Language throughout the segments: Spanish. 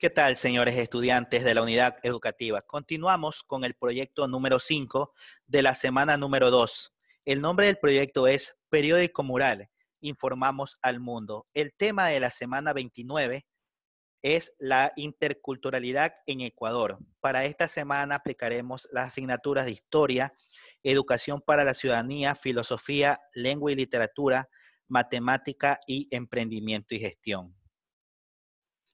¿Qué tal, señores estudiantes de la unidad educativa? Continuamos con el proyecto número 5 de la semana número 2. El nombre del proyecto es Periódico Mural, informamos al mundo. El tema de la semana 29 es la interculturalidad en Ecuador. Para esta semana aplicaremos las asignaturas de historia, educación para la ciudadanía, filosofía, lengua y literatura, matemática y emprendimiento y gestión.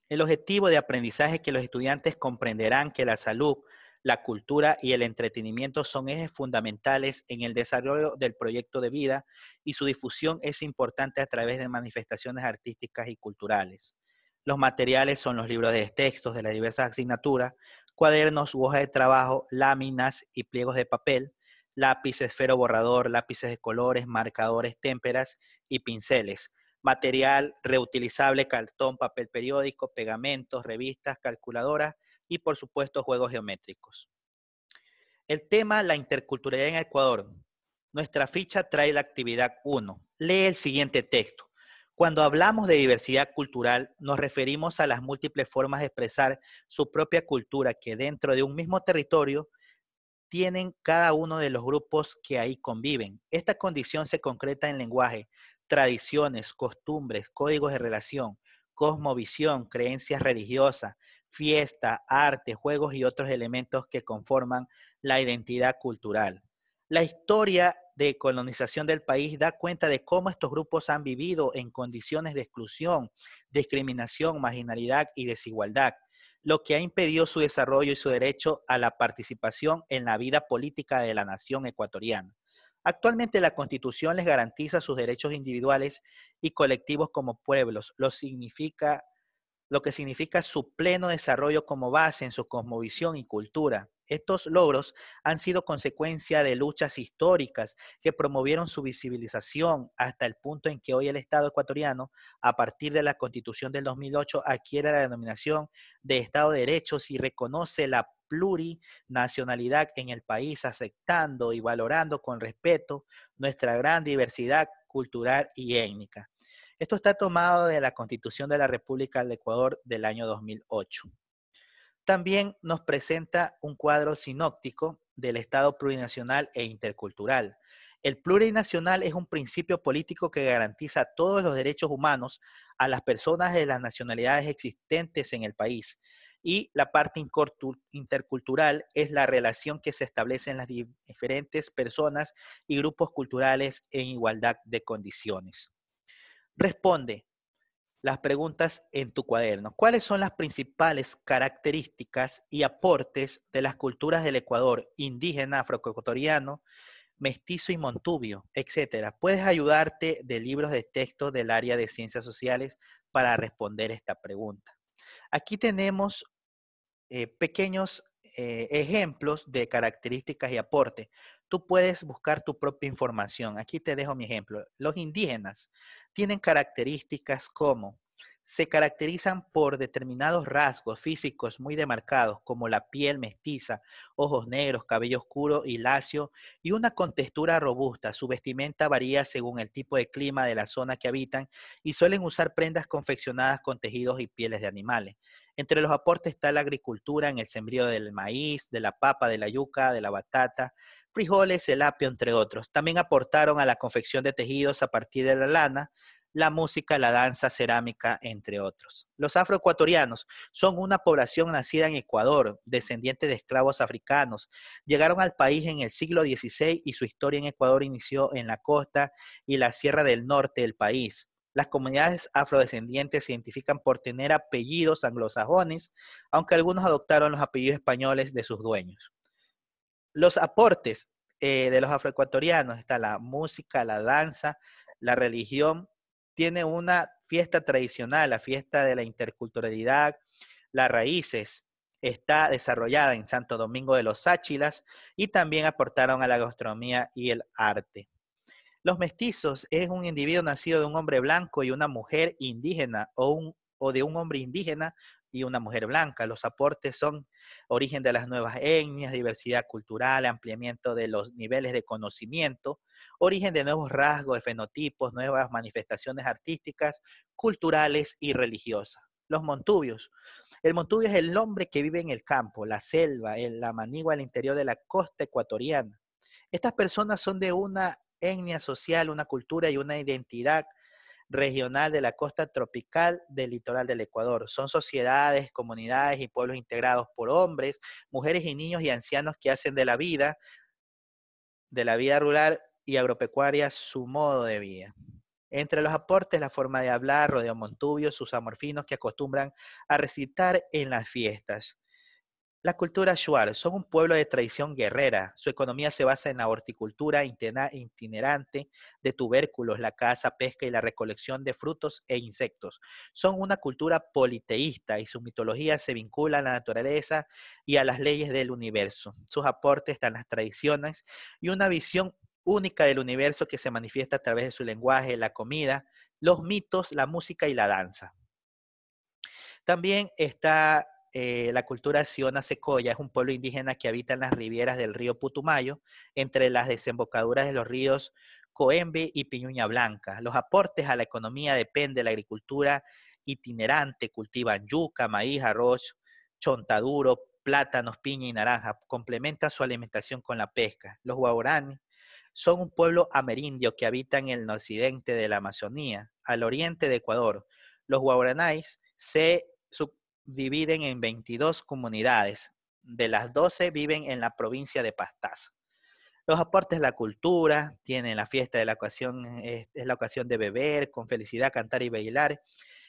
El objetivo de aprendizaje es que los estudiantes comprenderán que la salud, la cultura y el entretenimiento son ejes fundamentales en el desarrollo del proyecto de vida y su difusión es importante a través de manifestaciones artísticas y culturales. Los materiales son los libros de textos de las diversas asignaturas, cuadernos hojas de trabajo, láminas y pliegos de papel, lápices, esfero borrador, lápices de colores, marcadores, témperas y pinceles material reutilizable, cartón, papel periódico, pegamentos, revistas, calculadoras y por supuesto juegos geométricos. El tema, la interculturalidad en Ecuador. Nuestra ficha trae la actividad 1. Lee el siguiente texto. Cuando hablamos de diversidad cultural, nos referimos a las múltiples formas de expresar su propia cultura que dentro de un mismo territorio tienen cada uno de los grupos que ahí conviven. Esta condición se concreta en lenguaje, tradiciones, costumbres, códigos de relación, cosmovisión, creencias religiosas, fiesta, arte, juegos y otros elementos que conforman la identidad cultural. La historia de colonización del país da cuenta de cómo estos grupos han vivido en condiciones de exclusión, discriminación, marginalidad y desigualdad, lo que ha impedido su desarrollo y su derecho a la participación en la vida política de la nación ecuatoriana. Actualmente la Constitución les garantiza sus derechos individuales y colectivos como pueblos. Lo, significa, lo que significa su pleno desarrollo como base en su cosmovisión y cultura. Estos logros han sido consecuencia de luchas históricas que promovieron su visibilización hasta el punto en que hoy el Estado ecuatoriano, a partir de la Constitución del 2008, adquiere la denominación de Estado de Derechos y reconoce la plurinacionalidad en el país, aceptando y valorando con respeto nuestra gran diversidad cultural y étnica. Esto está tomado de la Constitución de la República del Ecuador del año 2008 también nos presenta un cuadro sinóptico del Estado plurinacional e intercultural. El plurinacional es un principio político que garantiza todos los derechos humanos a las personas de las nacionalidades existentes en el país. Y la parte intercultural es la relación que se establece en las diferentes personas y grupos culturales en igualdad de condiciones. Responde las preguntas en tu cuaderno. ¿Cuáles son las principales características y aportes de las culturas del Ecuador, indígena, afroecuatoriano, mestizo y montubio, etcétera? Puedes ayudarte de libros de texto del área de ciencias sociales para responder esta pregunta. Aquí tenemos eh, pequeños eh, ejemplos de características y aportes tú puedes buscar tu propia información. Aquí te dejo mi ejemplo. Los indígenas tienen características como se caracterizan por determinados rasgos físicos muy demarcados, como la piel mestiza, ojos negros, cabello oscuro y lacio, y una contextura robusta. Su vestimenta varía según el tipo de clima de la zona que habitan y suelen usar prendas confeccionadas con tejidos y pieles de animales. Entre los aportes está la agricultura en el sembrío del maíz, de la papa, de la yuca, de la batata, frijoles, el apio, entre otros. También aportaron a la confección de tejidos a partir de la lana, la música, la danza, cerámica, entre otros. Los afroecuatorianos son una población nacida en Ecuador, descendiente de esclavos africanos. Llegaron al país en el siglo XVI y su historia en Ecuador inició en la costa y la sierra del norte del país. Las comunidades afrodescendientes se identifican por tener apellidos anglosajones, aunque algunos adoptaron los apellidos españoles de sus dueños los aportes eh, de los afroecuatorianos, está la música, la danza, la religión, tiene una fiesta tradicional, la fiesta de la interculturalidad, las raíces, está desarrollada en Santo Domingo de los Sáchilas y también aportaron a la gastronomía y el arte. Los mestizos es un individuo nacido de un hombre blanco y una mujer indígena o de un hombre indígena y una mujer blanca. Los aportes son origen de las nuevas etnias, diversidad cultural, ampliamiento de los niveles de conocimiento, origen de nuevos rasgos, de fenotipos, nuevas manifestaciones artísticas, culturales y religiosas. Los montubios. El montubio es el hombre que vive en el campo, la selva, en la manigua al interior de la costa ecuatoriana. Estas personas son de una etnia social, una cultura y una identidad regional de la costa tropical del litoral del Ecuador. Son sociedades, comunidades y pueblos integrados por hombres, mujeres y niños y ancianos que hacen de la vida, de la vida rural y agropecuaria su modo de vida. Entre los aportes, la forma de hablar, Rodeo Montubio, sus amorfinos que acostumbran a recitar en las fiestas. La cultura Shuar son un pueblo de tradición guerrera. Su economía se basa en la horticultura itinerante de tubérculos, la caza, pesca y la recolección de frutos e insectos. Son una cultura politeísta y su mitología se vincula a la naturaleza y a las leyes del universo. Sus aportes están las tradiciones y una visión única del universo que se manifiesta a través de su lenguaje, la comida, los mitos, la música y la danza. También está eh, la cultura Siona Secoya es un pueblo indígena que habita en las rivieras del río Putumayo, entre las desembocaduras de los ríos Coembe y Piñuña Blanca. Los aportes a la economía dependen de la agricultura itinerante, cultivan yuca, maíz, arroz, chontaduro, plátanos, piña y naranja. Complementa su alimentación con la pesca. Los guaurani son un pueblo amerindio que habita en el occidente de la Amazonía, al oriente de Ecuador. Los guauranais se dividen en 22 comunidades. De las 12 viven en la provincia de Pastaza. Los aportes, la cultura, tienen la fiesta de la ocasión, es la ocasión de beber, con felicidad, cantar y bailar.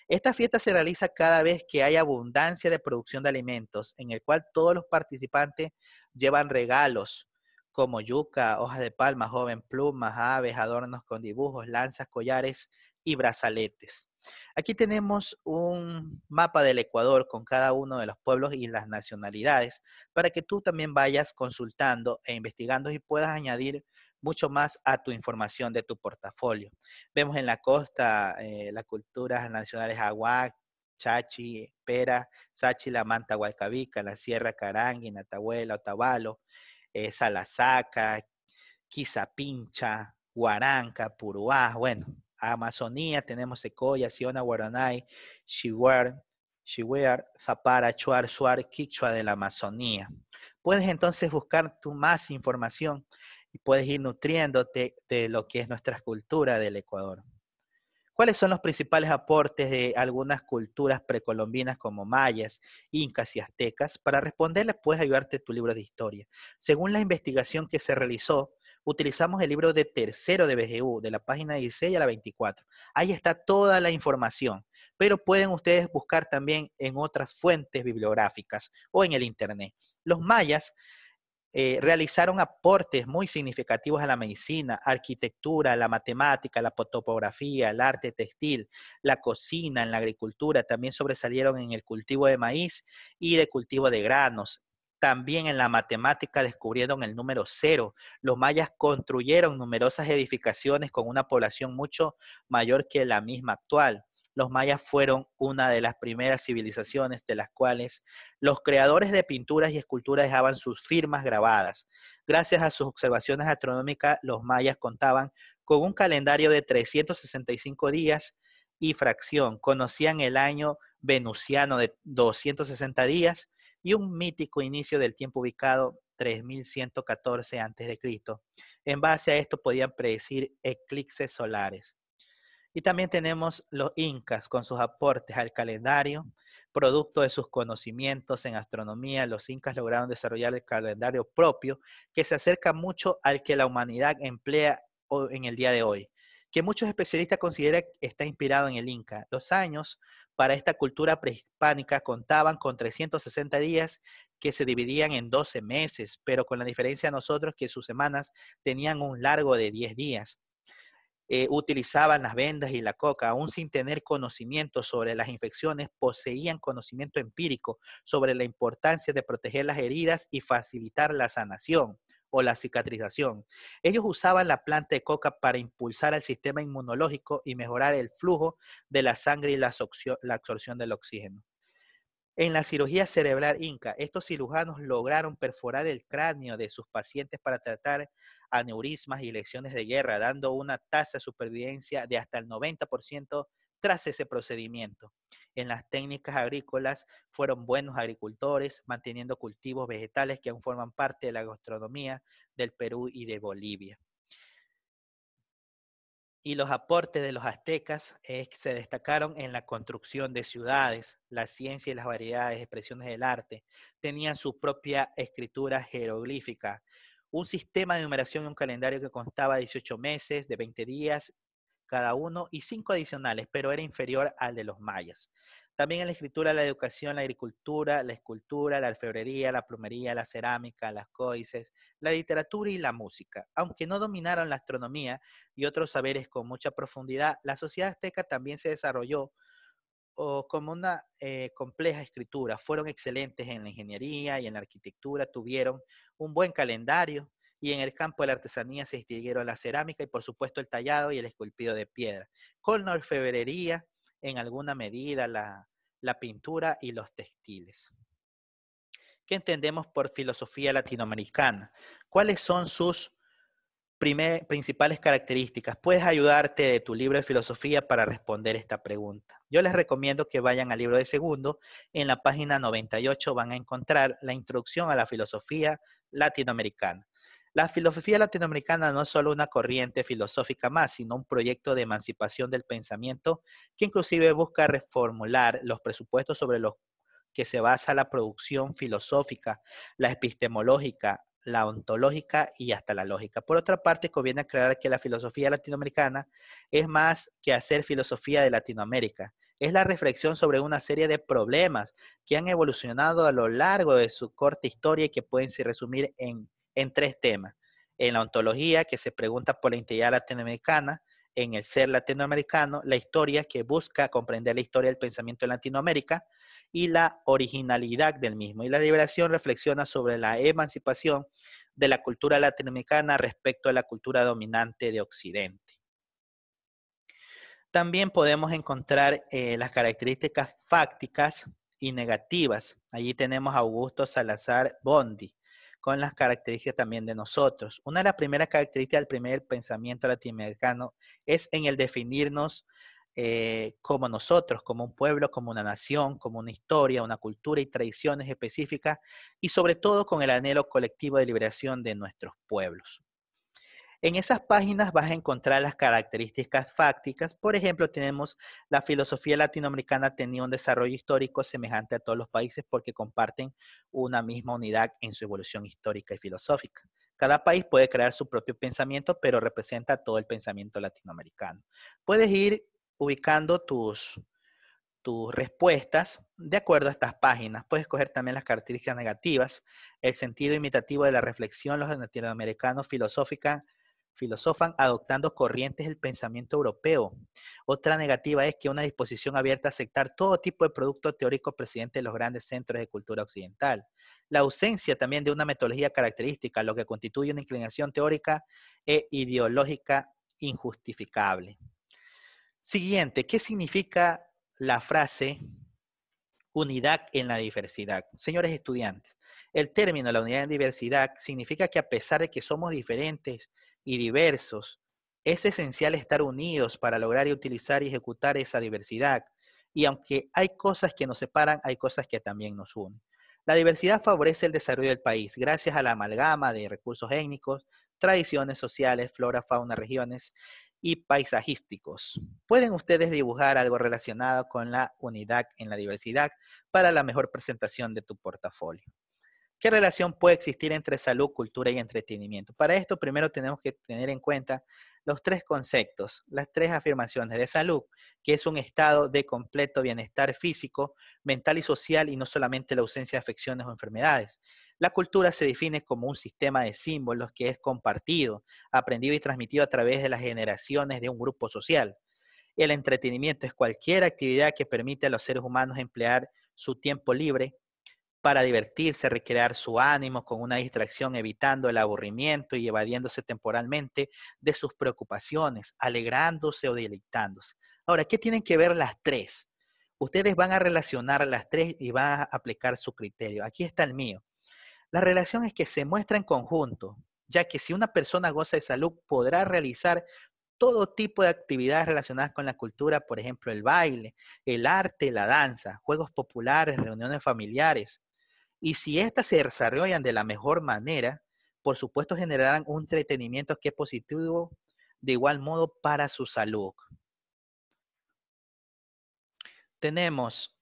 Esta fiesta se realiza cada vez que hay abundancia de producción de alimentos, en el cual todos los participantes llevan regalos como yuca, hojas de palma, joven, plumas, aves, adornos con dibujos, lanzas, collares y brazaletes. Aquí tenemos un mapa del Ecuador con cada uno de los pueblos y las nacionalidades para que tú también vayas consultando e investigando y puedas añadir mucho más a tu información de tu portafolio. Vemos en la costa eh, las culturas nacionales aguac, chachi, pera, sachi, la manta, hualcavica, la sierra, carangui, natahuela, otavalo, Salazaca, eh, salasaca, quizapincha, guaranca, puruá, bueno, Amazonía tenemos Secoya, Siona, Guaranay, shiwar, Zapara, Chuar, Suar, Quichua de la Amazonía. Puedes entonces buscar tu más información y puedes ir nutriéndote de lo que es nuestra cultura del Ecuador. ¿Cuáles son los principales aportes de algunas culturas precolombinas como mayas, incas y aztecas? Para responderles puedes ayudarte tu libro de historia. Según la investigación que se realizó, utilizamos el libro de tercero de BGU, de la página 16 a la 24. Ahí está toda la información, pero pueden ustedes buscar también en otras fuentes bibliográficas o en el Internet. Los mayas eh, realizaron aportes muy significativos a la medicina, arquitectura, la matemática, la topografía, el arte textil, la cocina, en la agricultura, también sobresalieron en el cultivo de maíz y de cultivo de granos, también en la matemática descubrieron el número cero. Los mayas construyeron numerosas edificaciones con una población mucho mayor que la misma actual. Los mayas fueron una de las primeras civilizaciones de las cuales los creadores de pinturas y esculturas dejaban sus firmas grabadas. Gracias a sus observaciones astronómicas, los mayas contaban con un calendario de 365 días y fracción. Conocían el año venusiano de 260 días, y un mítico inicio del tiempo ubicado 3114 a.C. En base a esto podían predecir eclipses solares. Y también tenemos los incas con sus aportes al calendario, producto de sus conocimientos en astronomía, los incas lograron desarrollar el calendario propio que se acerca mucho al que la humanidad emplea en el día de hoy, que muchos especialistas consideran está inspirado en el inca. Los años para esta cultura prehispánica contaban con 360 días que se dividían en 12 meses, pero con la diferencia de nosotros que sus semanas tenían un largo de 10 días. Eh, utilizaban las vendas y la coca, aún sin tener conocimiento sobre las infecciones, poseían conocimiento empírico sobre la importancia de proteger las heridas y facilitar la sanación o la cicatrización. Ellos usaban la planta de coca para impulsar el sistema inmunológico y mejorar el flujo de la sangre y la, absorción del oxígeno. En la cirugía cerebral inca, estos cirujanos lograron perforar el cráneo de sus pacientes para tratar aneurismas y lesiones de guerra, dando una tasa de supervivencia de hasta el 90% tras ese procedimiento. En las técnicas agrícolas fueron buenos agricultores, manteniendo cultivos vegetales que aún forman parte de la gastronomía del Perú y de Bolivia. Y los aportes de los aztecas eh, se destacaron en la construcción de ciudades, la ciencia y las variedades, expresiones del arte. Tenían su propia escritura jeroglífica, un sistema de numeración y un calendario que constaba de 18 meses, de 20 días cada uno y cinco adicionales, pero era inferior al de los mayas. También en la escritura, la educación, la agricultura, la escultura, la alfebrería, la plumería, la cerámica, las coices, la literatura y la música. Aunque no dominaron la astronomía y otros saberes con mucha profundidad, la sociedad azteca también se desarrolló o oh, como una eh, compleja escritura. Fueron excelentes en la ingeniería y en la arquitectura, tuvieron un buen calendario, y en el campo de la artesanía se distinguieron la cerámica y por supuesto el tallado y el esculpido de piedra, con la orfebrería, en alguna medida la, pintura y los textiles. ¿Qué entendemos por filosofía latinoamericana? ¿Cuáles son sus principales características? Puedes ayudarte de tu libro de filosofía para responder esta pregunta. Yo les recomiendo que vayan al libro de segundo. En la página 98 van a encontrar la introducción a la filosofía latinoamericana. La filosofía latinoamericana no es solo una corriente filosófica más, sino un proyecto de emancipación del pensamiento que inclusive busca reformular los presupuestos sobre los que se basa la producción filosófica, la epistemológica, la ontológica y hasta la lógica. Por otra parte, conviene aclarar que la filosofía latinoamericana es más que hacer filosofía de Latinoamérica. Es la reflexión sobre una serie de problemas que han evolucionado a lo largo de su corta historia y que pueden se resumir en en tres temas. En la ontología, que se pregunta por la identidad latinoamericana, en el ser latinoamericano, la historia que busca comprender la historia del pensamiento de Latinoamérica y la originalidad del mismo. Y la liberación reflexiona sobre la emancipación de la cultura latinoamericana respecto a la cultura dominante de Occidente. También podemos encontrar eh, las características fácticas y negativas. Allí tenemos a Augusto Salazar Bondi, con las características también de nosotros. Una de las primeras características del primer pensamiento latinoamericano es en el definirnos eh, como nosotros, como un pueblo, como una nación, como una historia, una cultura y tradiciones específicas, y sobre todo con el anhelo colectivo de liberación de nuestros pueblos. En esas páginas vas a encontrar las características fácticas. Por ejemplo, tenemos la filosofía latinoamericana tenía un desarrollo histórico semejante a todos los países porque comparten una misma unidad en su evolución histórica y filosófica. Cada país puede crear su propio pensamiento, pero representa todo el pensamiento latinoamericano. Puedes ir ubicando tus, respuestas de acuerdo a estas páginas. Puedes escoger también las características negativas, el sentido imitativo de la reflexión, los latinoamericanos filosófica filosofan adoptando corrientes del pensamiento europeo. Otra negativa es que una disposición abierta a aceptar todo tipo de productos teóricos presidente de los grandes centros de cultura occidental. La ausencia también de una metodología característica, lo que constituye una inclinación teórica e ideológica injustificable. Siguiente, ¿qué significa la frase unidad en la diversidad? Señores estudiantes, el término la unidad en diversidad significa que a pesar de que somos diferentes, y diversos, es esencial estar unidos para lograr y utilizar y ejecutar esa diversidad. Y aunque hay cosas que nos separan, hay cosas que también nos unen. La diversidad favorece el desarrollo del país gracias a la amalgama de recursos étnicos, tradiciones sociales, flora, fauna, regiones y paisajísticos. Pueden ustedes dibujar algo relacionado con la unidad en la diversidad para la mejor presentación de tu portafolio. ¿Qué relación puede existir entre salud, cultura y entretenimiento? Para esto primero tenemos que tener en cuenta los tres conceptos, las tres afirmaciones de salud, que es un estado de completo bienestar físico, mental y social y no solamente la ausencia de afecciones o enfermedades. La cultura se define como un sistema de símbolos que es compartido, aprendido y transmitido a través de las generaciones de un grupo social. El entretenimiento es cualquier actividad que permite a los seres humanos emplear su tiempo libre para divertirse, recrear su ánimo con una distracción, evitando el aburrimiento y evadiéndose temporalmente de sus preocupaciones, alegrándose o deleitándose. Ahora, ¿qué tienen que ver las tres? Ustedes van a relacionar las tres y van a aplicar su criterio. Aquí está el mío. La relación es que se muestra en conjunto, ya que si una persona goza de salud podrá realizar todo tipo de actividades relacionadas con la cultura, por ejemplo, el baile, el arte, la danza, juegos populares, reuniones familiares, y si éstas se desarrollan de la mejor manera, por supuesto generarán un entretenimiento que es positivo de igual modo para su salud. Tenemos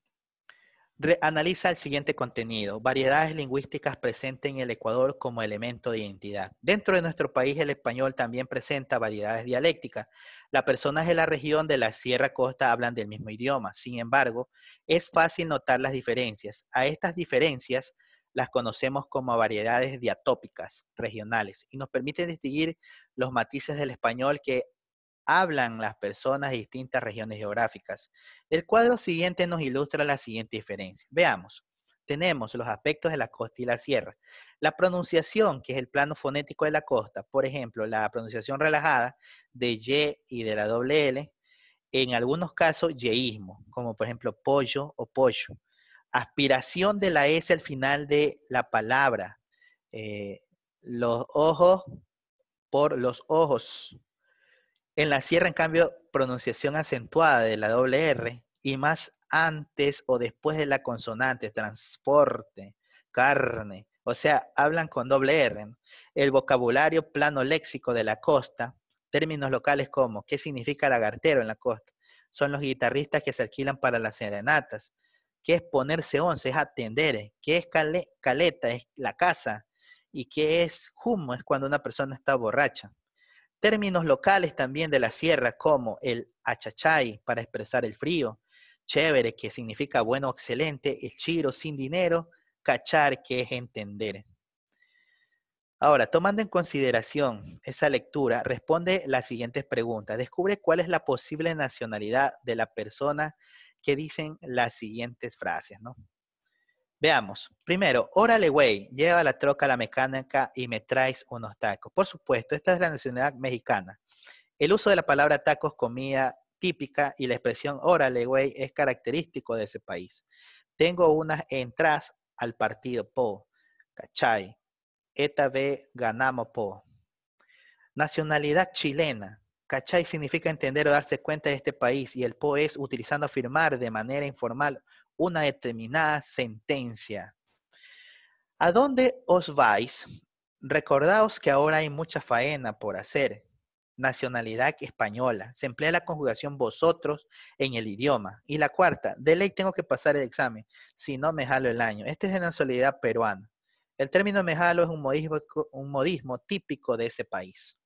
analiza el siguiente contenido. Variedades lingüísticas presentes en el Ecuador como elemento de identidad. Dentro de nuestro país el español también presenta variedades dialécticas. Las personas de la región de la Sierra Costa hablan del mismo idioma. Sin embargo, es fácil notar las diferencias. A estas diferencias las conocemos como variedades diatópicas regionales y nos permiten distinguir los matices del español que hablan las personas de distintas regiones geográficas. El cuadro siguiente nos ilustra la siguiente diferencia. Veamos. Tenemos los aspectos de la costa y la sierra. La pronunciación, que es el plano fonético de la costa, por ejemplo, la pronunciación relajada de Y y de la doble L, en algunos casos yeísmo, como por ejemplo pollo o pollo. Aspiración de la S al final de la palabra. Eh, los ojos por los ojos en la sierra, en cambio, pronunciación acentuada de la doble R y más antes o después de la consonante, transporte, carne. O sea, hablan con doble R. El vocabulario plano léxico de la costa, términos locales como ¿qué significa lagartero en la costa? Son los guitarristas que se alquilan para las serenatas. ¿Qué es ponerse once? Es atender. ¿Qué es caleta? Es la casa. ¿Y qué es humo? Es cuando una persona está borracha. Términos locales también de la sierra como el achachay para expresar el frío, chévere que significa bueno, excelente, el chiro sin dinero, cachar que es entender. Ahora, tomando en consideración esa lectura, responde las siguientes preguntas. Descubre cuál es la posible nacionalidad de la persona que dicen las siguientes frases, ¿no? Veamos. Primero, órale, güey, lleva la troca a la mecánica y me traes unos tacos. Por supuesto, esta es la nacionalidad mexicana. El uso de la palabra tacos, comida típica y la expresión órale, güey, es característico de ese país. Tengo unas entradas al partido, po. ¿Cachai? eta vez ganamos, po. Nacionalidad chilena. ¿Cachai? Significa entender o darse cuenta de este país y el po es utilizando firmar de manera informal una determinada sentencia. ¿A dónde os vais? Recordaos que ahora hay mucha faena por hacer. Nacionalidad española. Se emplea la conjugación vosotros en el idioma. Y la cuarta, de ley tengo que pasar el examen, si no me jalo el año. Este es de nacionalidad peruana. El término me jalo es un modismo, un modismo típico de ese país.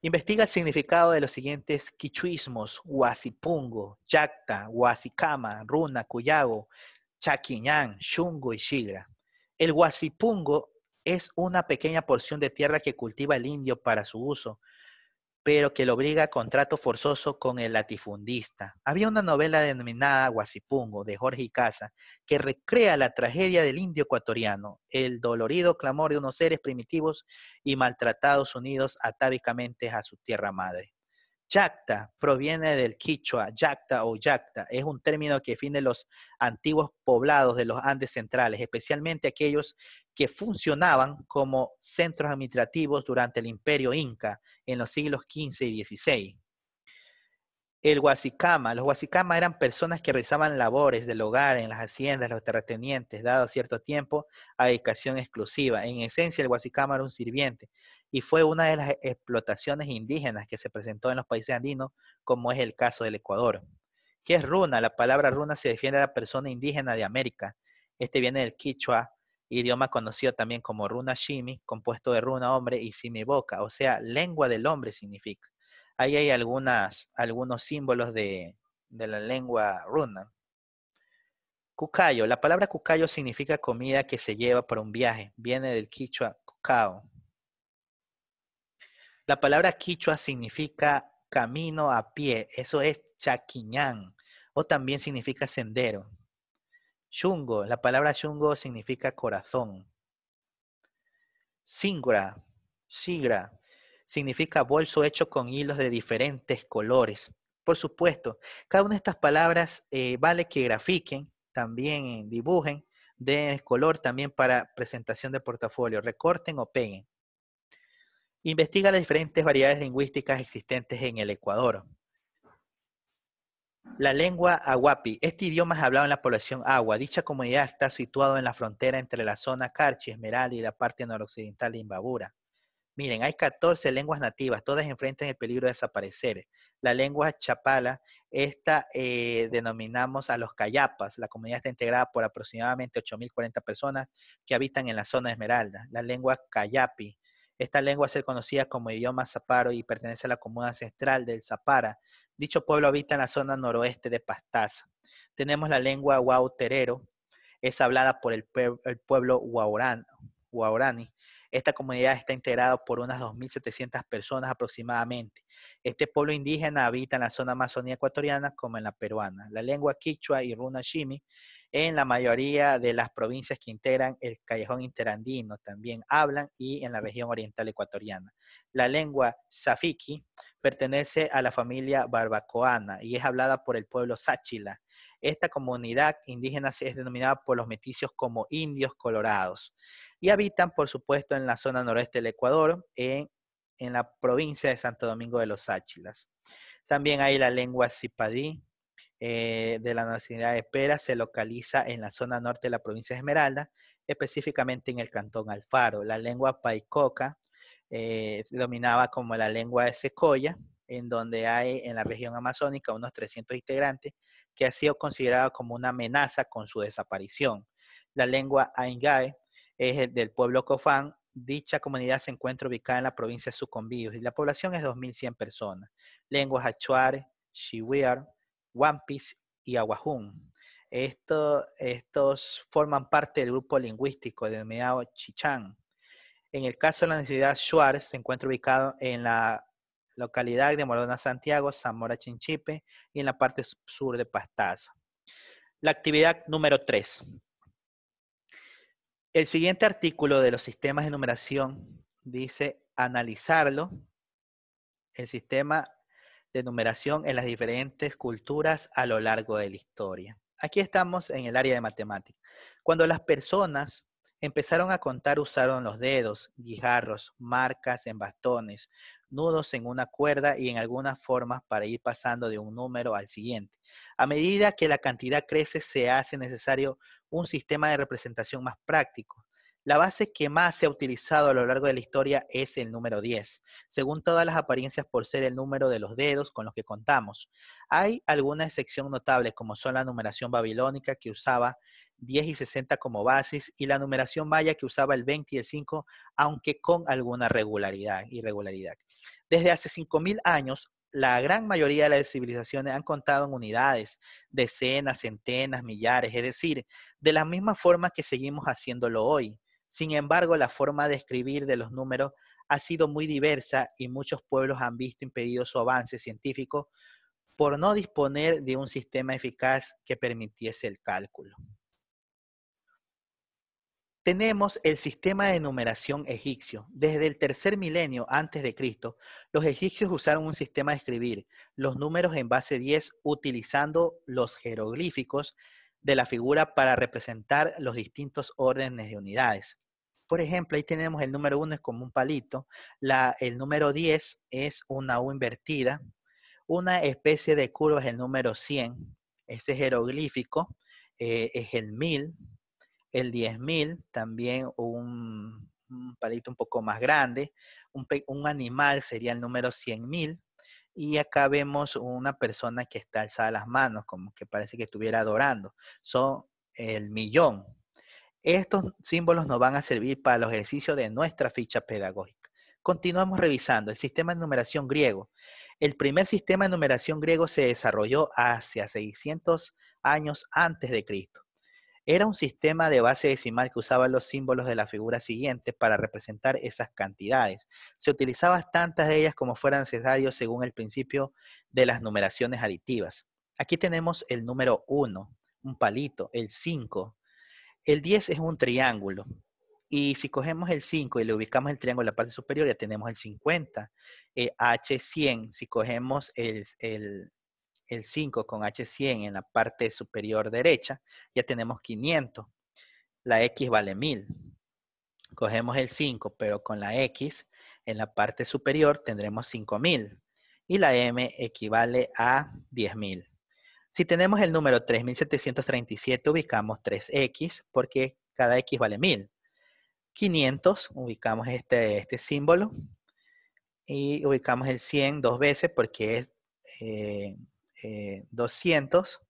Investiga el significado de los siguientes quichuismos, huasipungo, yacta, huasicama, runa, cuyago, chaquiñán, chungo y shigra. El huasipungo es una pequeña porción de tierra que cultiva el indio para su uso pero que lo obliga a contrato forzoso con el latifundista. Había una novela denominada Guasipungo, de Jorge Casa, que recrea la tragedia del indio ecuatoriano, el dolorido clamor de unos seres primitivos y maltratados unidos atávicamente a su tierra madre. Yacta proviene del quichua, yacta o yacta. Es un término que define los antiguos poblados de los Andes centrales, especialmente aquellos que funcionaban como centros administrativos durante el imperio inca en los siglos XV y XVI. El huasicama, los huasicama eran personas que realizaban labores del hogar en las haciendas, los terratenientes, dado cierto tiempo a dedicación exclusiva. En esencia, el huasicama era un sirviente y fue una de las explotaciones indígenas que se presentó en los países andinos, como es el caso del Ecuador. ¿Qué es runa? La palabra runa se defiende a la persona indígena de América. Este viene del quichua, idioma conocido también como runa shimi, compuesto de runa hombre y shimi boca, o sea, lengua del hombre significa. Ahí hay algunos símbolos de, la lengua runa. Cucayo, la palabra cucayo significa comida que se lleva por un viaje, viene del quichua cucao. La palabra quichua significa camino a pie, eso es chaquiñán, o también significa sendero. Chungo. la palabra Chungo significa corazón. Singra, Sigra, significa bolso hecho con hilos de diferentes colores. Por supuesto, cada una de estas palabras eh, vale que grafiquen, también dibujen, den color también para presentación de portafolio, recorten o peguen. Investiga las diferentes variedades lingüísticas existentes en el Ecuador. La lengua aguapi. Este idioma es hablado en la población agua. Dicha comunidad está situada en la frontera entre la zona Carchi, Esmeralda y la parte noroccidental de Imbabura. Miren, hay 14 lenguas nativas, todas enfrentan el peligro de desaparecer. La lengua chapala, esta eh, denominamos a los cayapas. La comunidad está integrada por aproximadamente 8.040 personas que habitan en la zona Esmeralda. La lengua cayapi, esta lengua es conocida como idioma zaparo y pertenece a la comuna ancestral del Zapara. Dicho pueblo habita en la zona noroeste de Pastaza. Tenemos la lengua terero es hablada por el, pueblo huaurani. Esta comunidad está integrada por unas 2.700 personas aproximadamente. Este pueblo indígena habita en la zona amazonía ecuatoriana como en la peruana. La lengua quichua y runashimi en la mayoría de las provincias que integran el callejón interandino también hablan y en la región oriental ecuatoriana. La lengua safiki pertenece a la familia barbacoana y es hablada por el pueblo sáchila. Esta comunidad indígena es denominada por los meticios como indios colorados y habitan, por supuesto, en la zona noreste del Ecuador, en, en la provincia de Santo Domingo de los Sáchilas. También hay la lengua zipadí, eh, de la nacionalidad de Pera se localiza en la zona norte de la provincia Esmeralda, específicamente en el cantón Alfaro. La lengua paicoca eh, dominaba como la lengua de Secoya, en donde hay en la región amazónica unos 300 integrantes, que ha sido considerada como una amenaza con su desaparición. La lengua Aingae es del pueblo Cofán. Dicha comunidad se encuentra ubicada en la provincia de Sucumbíos y la población es 2.100 personas. Lenguas Achuar, Shiwiar, One y Aguajún. estos forman parte del grupo lingüístico denominado Chichán. En el caso de la necesidad Suárez se encuentra ubicado en la localidad de Morona, Santiago, Zamora, Chinchipe y en la parte sur de Pastaza. La actividad número 3. El siguiente artículo de los sistemas de numeración dice analizarlo, el sistema de numeración en las diferentes culturas a lo largo de la historia. Aquí estamos en el área de matemáticas. Cuando las personas empezaron a contar usaron los dedos, guijarros, marcas en bastones, nudos en una cuerda y en algunas formas para ir pasando de un número al siguiente. A medida que la cantidad crece, se hace necesario un sistema de representación más práctico. La base que más se ha utilizado a lo largo de la historia es el número 10, según todas las apariencias por ser el número de los dedos con los que contamos. Hay alguna excepción notable, como son la numeración babilónica que usaba 10 y 60 como bases y la numeración maya que usaba el 20 y el 5, aunque con alguna regularidad, irregularidad. Desde hace 5.000 años, la gran mayoría de las civilizaciones han contado en unidades, decenas, centenas, millares, es decir, de la misma forma que seguimos haciéndolo hoy. Sin embargo, la forma de escribir de los números ha sido muy diversa y muchos pueblos han visto impedido su avance científico por no disponer de un sistema eficaz que permitiese el cálculo. Tenemos el sistema de numeración egipcio. Desde el tercer milenio antes de Cristo, los egipcios usaron un sistema de escribir los números en base 10 utilizando los jeroglíficos de la figura para representar los distintos órdenes de unidades. Por ejemplo, ahí tenemos el número 1 es como un palito, el número 10 es una U invertida, una especie de curva es el número 100, ese jeroglífico eh, es el 1000, el 10.000 también un, palito un poco más grande, un, un animal sería el número 100.000, y acá vemos una persona que está alzada las manos, como que parece que estuviera adorando. Son el millón. Estos símbolos nos van a servir para los ejercicios de nuestra ficha pedagógica. Continuamos revisando el sistema de numeración griego. El primer sistema de numeración griego se desarrolló hacia 600 años antes de Cristo era un sistema de base decimal que usaba los símbolos de la figura siguiente para representar esas cantidades. Se utilizaba tantas de ellas como fueran necesarios según el principio de las numeraciones aditivas. Aquí tenemos el número 1, un palito, el 5. El 10 es un triángulo. Y si cogemos el 5 y le ubicamos el triángulo en la parte superior, ya tenemos el 50. Eh, H100, si cogemos el, el el 5 con H100 en la parte superior derecha, ya tenemos 500. La X vale 1000. Cogemos el 5, pero con la X en la parte superior tendremos 5000. Y la M equivale a 10000. Si tenemos el número 3737, ubicamos 3X porque cada X vale 1000. 500, ubicamos este, este, símbolo y ubicamos el 100 dos veces porque es eh, 200,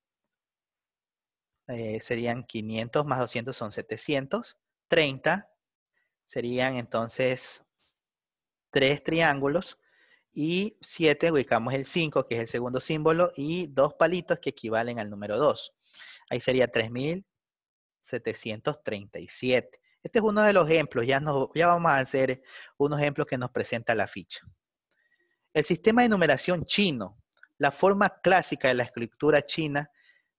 eh, eh, serían 500 más 200 son 700, 30 serían entonces tres triángulos y 7 ubicamos el 5 que es el segundo símbolo y dos palitos que equivalen al número 2. Ahí sería 3737. Este es uno de los ejemplos, ya, nos, ya vamos a hacer unos ejemplos que nos presenta la ficha. El sistema de numeración chino la forma clásica de la escritura china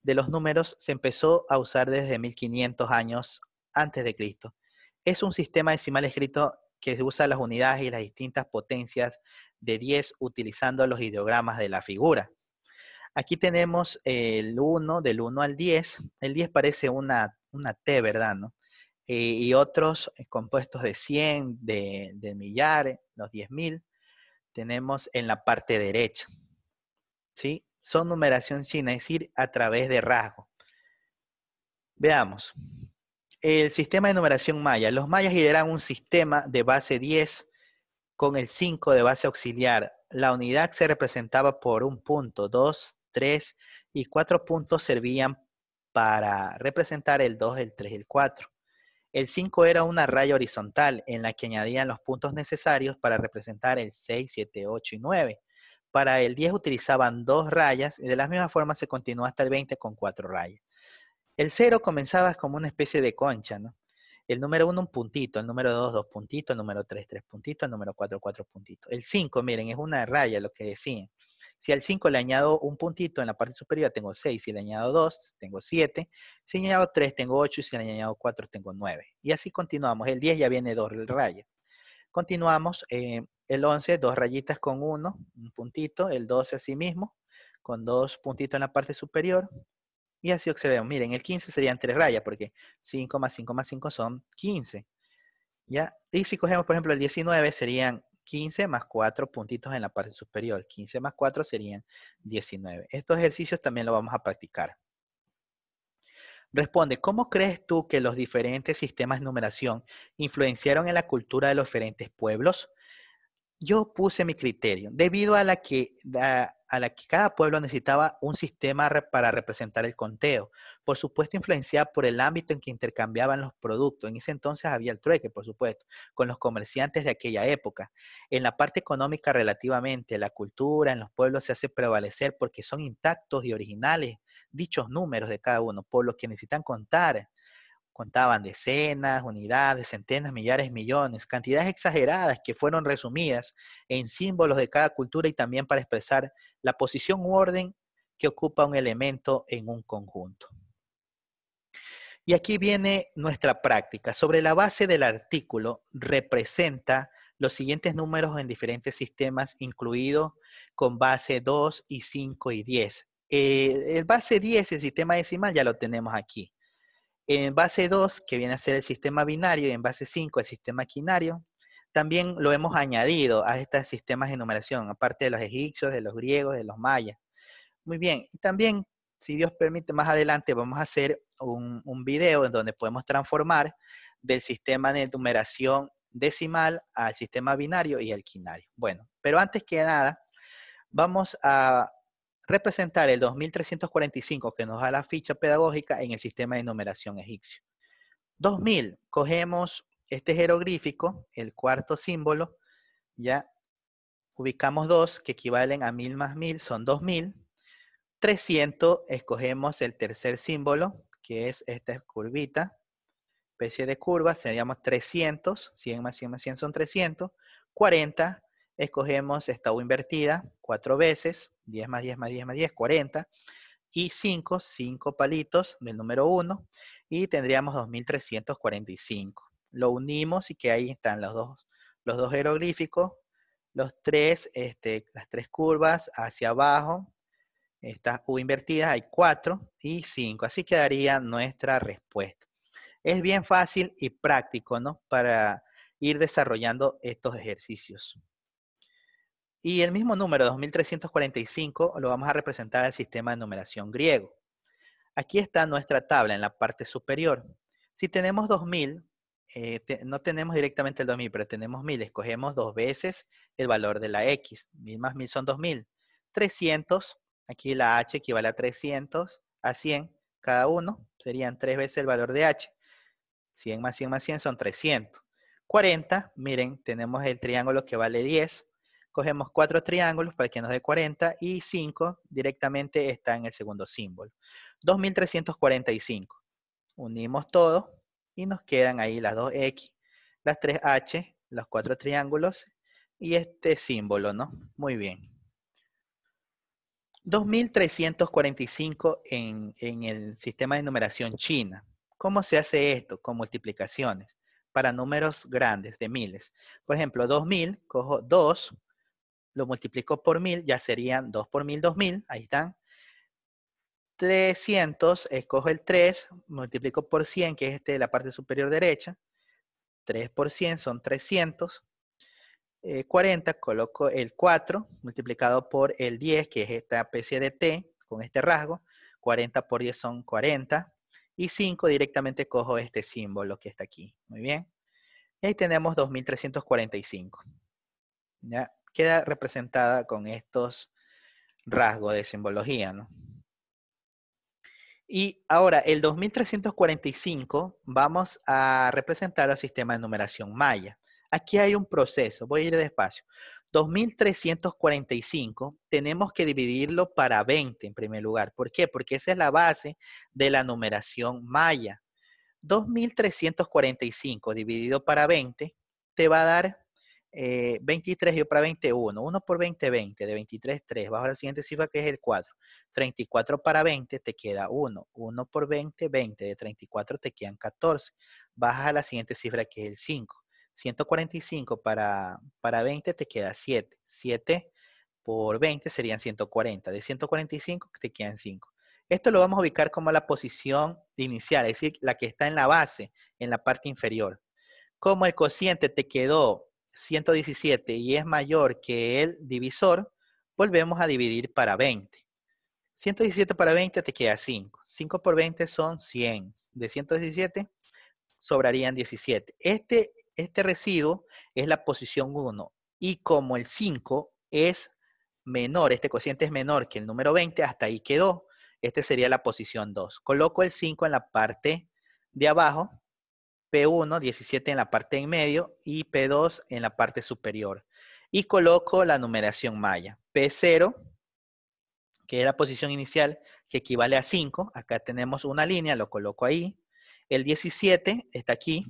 de los números se empezó a usar desde 1500 años antes de Cristo. Es un sistema decimal escrito que usa las unidades y las distintas potencias de 10 utilizando los ideogramas de la figura. Aquí tenemos el 1, del 1 al 10. El 10 parece una, T, ¿verdad? ¿No? Eh, y otros eh, compuestos de 100, de, millares, los 10.000. Tenemos en la parte derecha. Son numeración china, es decir, a través de rasgo. Veamos. El sistema de numeración maya. Los mayas lideran un sistema de base 10 con el 5 de base auxiliar. La unidad se representaba por un punto, 2, 3 y 4 puntos servían para representar el 2, el 3 y el 4. El 5 era una raya horizontal en la que añadían los puntos necesarios para representar el 6, 7, 8 y 9. Para el 10 utilizaban dos rayas y de la misma forma se continuó hasta el 20 con cuatro rayas. El 0 comenzaba como una especie de concha, ¿no? El número 1 un puntito, el número 2 dos puntitos, el número 3 tres puntitos, el número 4 cuatro puntitos. El 5, miren, es una raya lo que decían. Si al 5 le añado un puntito en la parte superior, tengo 6. Si le añado 2, tengo 7. Si le añado 3, tengo 8. Y si le añado 4, tengo 9. Y así continuamos. El 10 ya viene dos rayas. Continuamos. Eh, el 11, dos rayitas con uno, un puntito. El 12 así mismo, con dos puntitos en la parte superior. Y así observemos. Miren, el 15 serían tres rayas, porque 5 más 5 más 5 son 15. ¿Ya? Y si cogemos, por ejemplo, el 19, serían 15 más 4 puntitos en la parte superior. 15 más 4 serían 19. Estos ejercicios también los vamos a practicar. Responde, ¿cómo crees tú que los diferentes sistemas de numeración influenciaron en la cultura de los diferentes pueblos? yo puse mi criterio, debido a la que, a, la que cada pueblo necesitaba un sistema para representar el conteo, por supuesto influenciada por el ámbito en que intercambiaban los productos. En ese entonces había el trueque, por supuesto, con los comerciantes de aquella época. En la parte económica relativamente, la cultura en los pueblos se hace prevalecer porque son intactos y originales dichos números de cada uno, por lo que necesitan contar contaban decenas, unidades, centenas, millares, millones, cantidades exageradas que fueron resumidas en símbolos de cada cultura y también para expresar la posición u orden que ocupa un elemento en un conjunto. Y aquí viene nuestra práctica. Sobre la base del artículo representa los siguientes números en diferentes sistemas, incluido con base 2 y 5 y 10. Eh, el base 10, el sistema decimal, ya lo tenemos aquí. En base 2, que viene a ser el sistema binario, y en base 5, el sistema quinario, también lo hemos añadido a estos sistemas de numeración, aparte de los egipcios, de los griegos, de los mayas. Muy bien, y también, si Dios permite, más adelante vamos a hacer un, un video en donde podemos transformar del sistema de numeración decimal al sistema binario y al quinario. Bueno, pero antes que nada, vamos a representar el 2345 que nos da la ficha pedagógica en el sistema de numeración egipcio. 2000, cogemos este jeroglífico, el cuarto símbolo, ya ubicamos dos que equivalen a 1000 más 1000, son 2000. 300, escogemos el tercer símbolo, que es esta curvita, especie de curva, seríamos 300, 100 más 100 más 100 son 300. 40, escogemos esta U invertida cuatro veces. 10 más 10 más 10 más 10, 40. Y 5, 5 palitos del número 1 y tendríamos 2345. Lo unimos y que ahí están los dos, los dos jeroglíficos, los tres, este, las tres curvas hacia abajo, estas U invertidas, hay 4 y 5. Así quedaría nuestra respuesta. Es bien fácil y práctico, ¿no? Para ir desarrollando estos ejercicios. Y el mismo número, 2345, lo vamos a representar al sistema de numeración griego. Aquí está nuestra tabla en la parte superior. Si tenemos 2000, eh, no tenemos directamente el 2000, pero tenemos 1000. Escogemos dos veces el valor de la X. 1000 más 1000 son 2000. 300, aquí la H equivale a 300, a 100 cada uno, serían tres veces el valor de H. 100 más 100 más 100 son 300. 40, miren, tenemos el triángulo que vale 10 cogemos cuatro triángulos para que nos dé 40 y 5 directamente está en el segundo símbolo. 2345. Unimos todo y nos quedan ahí las 2x, las 3h, los cuatro triángulos y este símbolo, ¿no? Muy bien. 2345 en, en el sistema de numeración china. ¿Cómo se hace esto? Con multiplicaciones para números grandes, de miles. Por ejemplo, 2000, cojo 2, lo multiplico por 1000, ya serían 2 por 1000, 2000, ahí están. 300, escojo el 3, multiplico por 100, que es este de la parte superior derecha. 3 por 100 son 300. 40, eh, coloco el 4 multiplicado por el 10, que es esta especie de T con este rasgo. 40 por 10 son 40. Y 5 directamente cojo este símbolo que está aquí. Muy bien. Y ahí tenemos 2345. ¿Ya? queda representada con estos rasgos de simbología, ¿no? Y ahora, el 2345 vamos a representar al sistema de numeración maya. Aquí hay un proceso, voy a ir despacio. 2345 tenemos que dividirlo para 20 en primer lugar. ¿Por qué? Porque esa es la base de la numeración maya. 2345 dividido para 20 te va a dar 23 eh, y para 21, 1 por 20, 20, de 23, 3, bajo la siguiente cifra que es el 4, 34 para 20 te queda 1, 1 por 20, 20, de 34 te quedan 14, Baja a la siguiente cifra que es el 5, 145 para, para 20 te queda 7, 7 por 20 serían 140, de 145 te quedan 5. Esto lo vamos a ubicar como la posición inicial, es decir, la que está en la base, en la parte inferior. Como el cociente te quedó 117 y es mayor que el divisor, volvemos a dividir para 20. 117 para 20 te queda 5. 5 por 20 son 100. De 117 sobrarían 17. Este, este residuo es la posición 1 y como el 5 es menor, este cociente es menor que el número 20, hasta ahí quedó. Este sería la posición 2. Coloco el 5 en la parte de abajo P1, 17 en la parte en medio y P2 en la parte superior. Y coloco la numeración maya. P0, que es la posición inicial, que equivale a 5. Acá tenemos una línea, lo coloco ahí. El 17 está aquí,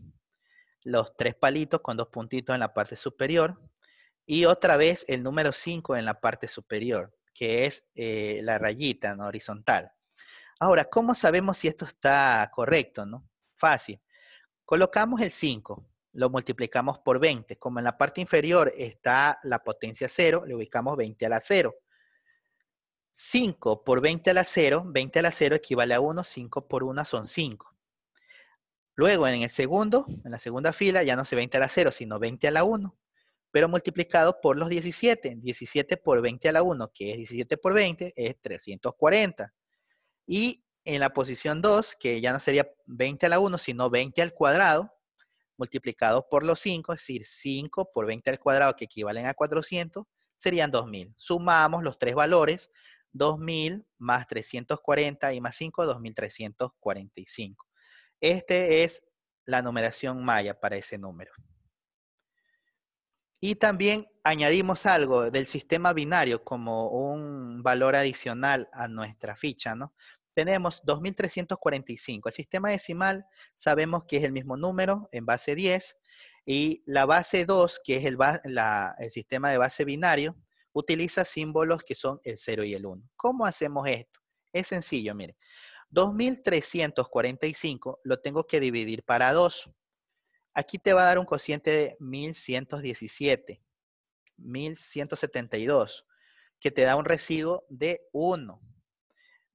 los tres palitos con dos puntitos en la parte superior. Y otra vez el número 5 en la parte superior, que es eh, la rayita horizontal. Ahora, ¿cómo sabemos si esto está correcto? No? Fácil. Colocamos el 5, lo multiplicamos por 20. Como en la parte inferior está la potencia 0, le ubicamos 20 a la 0. 5 por 20 a la 0, 20 a la 0 equivale a 1, 5 por 1 son 5. Luego en el segundo, en la segunda fila, ya no se 20 a la 0, sino 20 a la 1, pero multiplicado por los 17. 17 por 20 a la 1, que es 17 por 20, es 340. Y en la posición 2, que ya no sería 20 a la 1, sino 20 al cuadrado, multiplicado por los 5, es decir, 5 por 20 al cuadrado, que equivalen a 400, serían 2000. Sumamos los tres valores, 2000 más 340 y más 5, 2345. Esta es la numeración maya para ese número. Y también añadimos algo del sistema binario como un valor adicional a nuestra ficha, ¿no? tenemos 2345. El sistema decimal sabemos que es el mismo número en base 10 y la base 2, que es el, sistema de base binario, utiliza símbolos que son el 0 y el 1. ¿Cómo hacemos esto? Es sencillo, mire. 2345 lo tengo que dividir para 2. Aquí te va a dar un cociente de 1117, 1172, que te da un residuo de 1.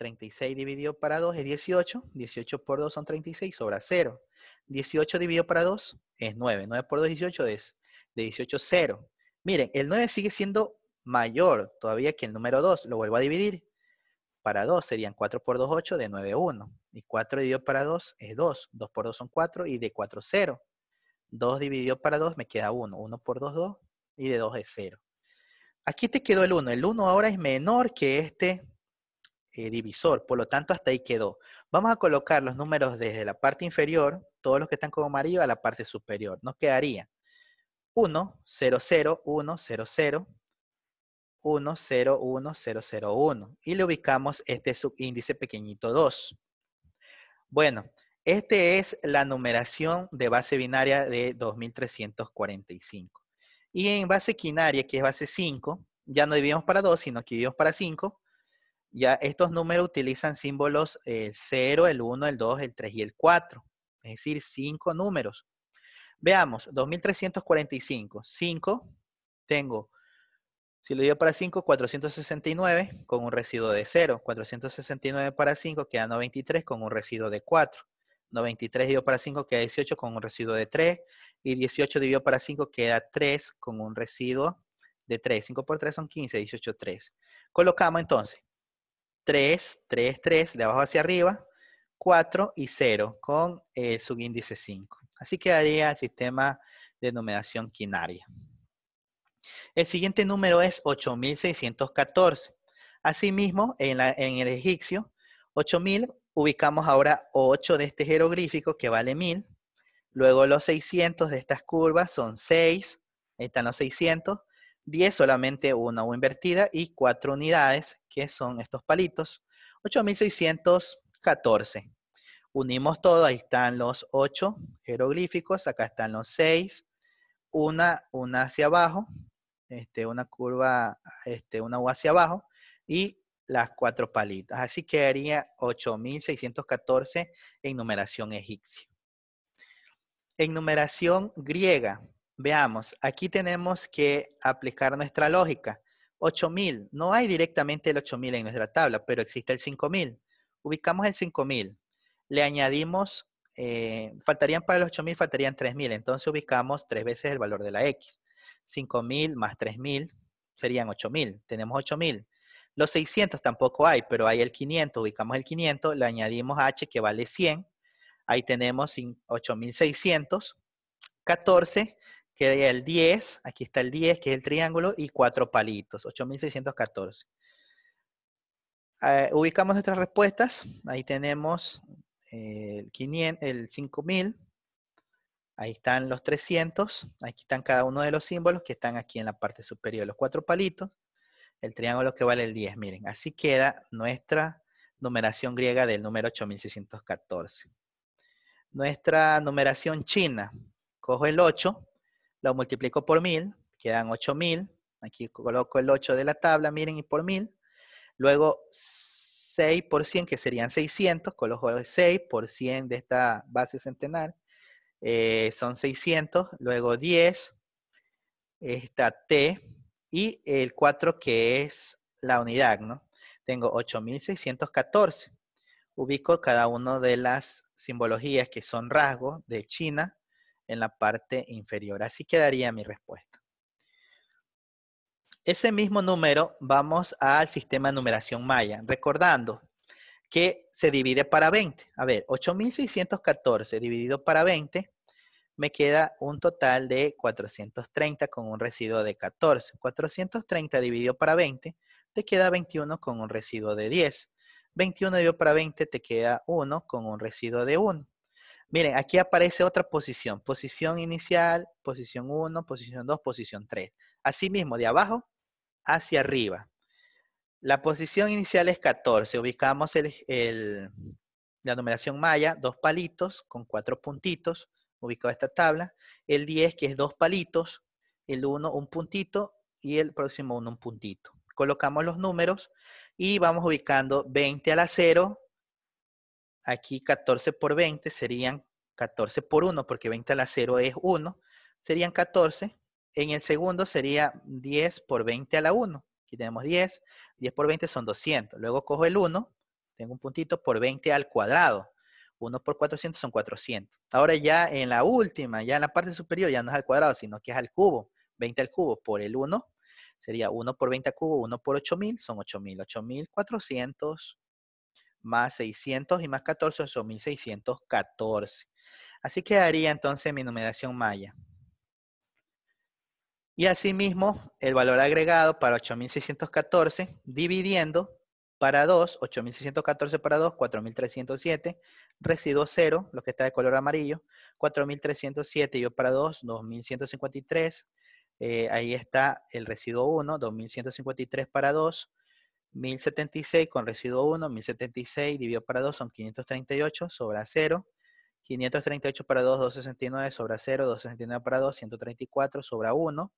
36 dividido para 2 es 18. 18 por 2 son 36, sobra 0. 18 dividido para 2 es 9. 9 por 2 es 18, es de 18 0. Miren, el 9 sigue siendo mayor todavía que el número 2. Lo vuelvo a dividir. Para 2 serían 4 por 2, 8, de 9, 1. Y 4 dividido para 2 es 2. 2 por 2 son 4 y de 4, 0. 2 dividido para 2 me queda 1. 1 por 2, 2 y de 2 es 0. Aquí te quedó el 1. El 1 ahora es menor que este eh, divisor, por lo tanto hasta ahí quedó. Vamos a colocar los números desde la parte inferior, todos los que están como amarillo, a la parte superior. Nos quedaría 1, 0, 0, 1, 0, 0, 1, 0, 1, 0, 0, 1. Y le ubicamos este subíndice pequeñito 2. Bueno, esta es la numeración de base binaria de 2345. Y en base quinaria, que es base 5, ya no dividimos para 2, sino que dividimos para 5, ya estos números utilizan símbolos eh, el 0, el 1, el 2, el 3 y el 4. Es decir, 5 números. Veamos, 2345. 5, tengo, si lo digo para 5, 469 con un residuo de 0. 469 para 5 queda 93 con un residuo de 4. 93 dividido para 5 queda 18 con un residuo de 3. Y 18 dividido para 5 queda 3 con un residuo de 3. 5 por 3 son 15, 18, 3. Colocamos entonces 3, 3, 3, de abajo hacia arriba, 4 y 0 con eh, subíndice 5. Así quedaría el sistema de numeración quinaria. El siguiente número es 8614. Asimismo, en, en el egipcio, 8000, ubicamos ahora 8 de este jeroglífico que vale 1000. Luego los 600 de estas curvas son 6, ahí están los 600. 10 solamente una U invertida y 4 unidades, que son estos palitos, 8614. Unimos todo, ahí están los 8 jeroglíficos, acá están los 6, una, una hacia abajo, este, una curva, este, una U hacia abajo y las 4 palitas. Así quedaría 8614 en numeración egipcia. En numeración griega, Veamos, aquí tenemos que aplicar nuestra lógica. 8000, no hay directamente el 8000 en nuestra tabla, pero existe el 5000. Ubicamos el 5000, le añadimos, eh, faltarían para el 8000, faltarían 3000, entonces ubicamos tres veces el valor de la X. 5000 más 3000 serían 8000, tenemos 8000. Los 600 tampoco hay, pero hay el 500, ubicamos el 500, le añadimos H que vale 100, ahí tenemos 8600, 14, quedaría el 10, aquí está el 10, que es el triángulo, y cuatro palitos, 8614. Eh, ubicamos nuestras respuestas, ahí tenemos eh, el, el 5000, ahí están los 300, aquí están cada uno de los símbolos que están aquí en la parte superior, los cuatro palitos, el triángulo que vale el 10, miren, así queda nuestra numeración griega del número 8614. Nuestra numeración china, cojo el 8, lo multiplico por 1000, quedan 8000, aquí coloco el 8 de la tabla, miren, y por 1000, luego 6 por 100, que serían 600, coloco el 6 por 100 de esta base centenar, eh, son 600, luego 10, esta T, y el 4 que es la unidad, ¿no? Tengo 8614. Ubico cada una de las simbologías que son rasgos de China, en la parte inferior. Así quedaría mi respuesta. Ese mismo número vamos al sistema de numeración maya, recordando que se divide para 20. A ver, 8.614 dividido para 20 me queda un total de 430 con un residuo de 14. 430 dividido para 20 te queda 21 con un residuo de 10. 21 dividido para 20 te queda 1 con un residuo de 1. Miren, aquí aparece otra posición. Posición inicial, posición 1, posición 2, posición 3. Así mismo, de abajo hacia arriba. La posición inicial es 14. Ubicamos la numeración maya, dos palitos con cuatro puntitos. Ubicado esta tabla. El 10, que es dos palitos. El 1, un puntito. Y el próximo 1, un puntito. Colocamos los números y vamos ubicando 20 a la 0, Aquí 14 por 20 serían 14 por 1, porque 20 a la 0 es 1, serían 14. En el segundo sería 10 por 20 a la 1. Aquí tenemos 10. 10 por 20 son 200. Luego cojo el 1, tengo un puntito por 20 al cuadrado. 1 por 400 son 400. Ahora ya en la última, ya en la parte superior, ya no es al cuadrado, sino que es al cubo. 20 al cubo por el 1 sería 1 por 20 al cubo, 1 por 8000 son 8000. 8400 más 600 y más 14 son 1614. Así quedaría entonces mi numeración maya. Y asimismo, el valor agregado para 8614 dividiendo para 2, 8614 para 2, 4307, residuo 0, lo que está de color amarillo, 4307 y yo para 2, 2153, eh, ahí está el residuo 1, 2153 para 2, 1076 con residuo 1, 1076 dividido para 2 son 538 sobra 0. 538 para 2, 269 sobra 0, 269 para 2, 134 sobra 1,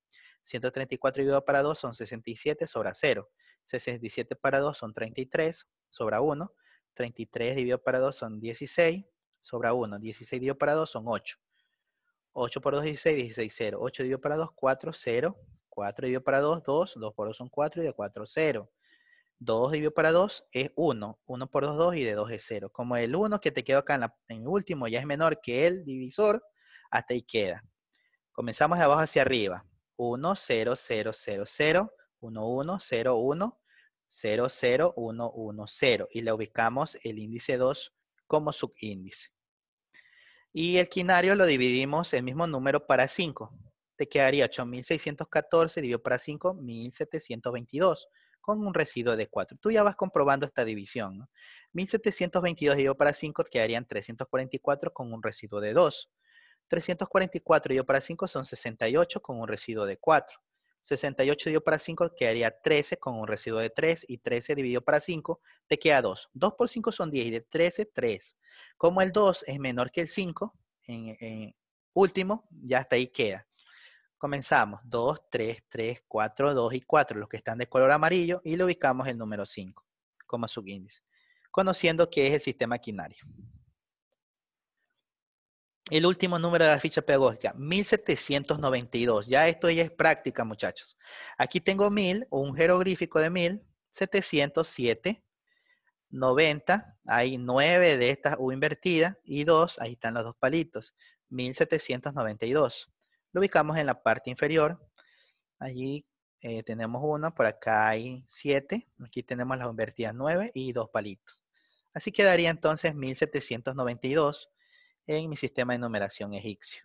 134 dividido para 2 son 67 sobra 0, 67 para 2 son 33 sobra 1, 33 dividido para 2 son 16 sobra 1, 16 dividido para 2 son 8, 8 por 2 16, 16, 0, 8 dividido para 2, 4, 0, 4 dividido para 2, 2, 2 por 2 son 4 y de 4, 0. 2 dividido para 2 es 1. 1 por 2 es 2 y de 2 es 0. Como el 1 que te quedó acá en, el último ya es menor que el divisor, hasta ahí queda. Comenzamos de abajo hacia arriba. 1, 0, 0, 0, 0, 1, 1, 0, 1, 0, 0, 1, 1, 0. Y le ubicamos el índice 2 como subíndice. Y el quinario lo dividimos el mismo número para 5. Te quedaría 8614 dividido para 5, 1722 con un residuo de 4. Tú ya vas comprobando esta división. 1722 dividido para 5 quedarían 344 con un residuo de 2. 344 dividido para 5 son 68 con un residuo de 4. 68 dividido para 5 quedaría 13 con un residuo de 3 y 13 dividido para 5 te queda 2. 2 por 5 son 10 y de 13, 3. Como el 2 es menor que el 5, en, en último, ya hasta ahí queda. Comenzamos 2, 3, 3, 4, 2 y 4, los que están de color amarillo, y le ubicamos el número 5 como subíndice, conociendo qué es el sistema quinario. El último número de la ficha pedagógica, 1792. Ya esto ya es práctica, muchachos. Aquí tengo 1000, un jeroglífico de 1707, 90, hay 9 de estas U invertida y 2, ahí están los dos palitos, 1792 lo ubicamos en la parte inferior. Allí eh, tenemos una, por acá hay 7, aquí tenemos las invertidas 9 y dos palitos. Así quedaría entonces 1792 en mi sistema de numeración egipcio.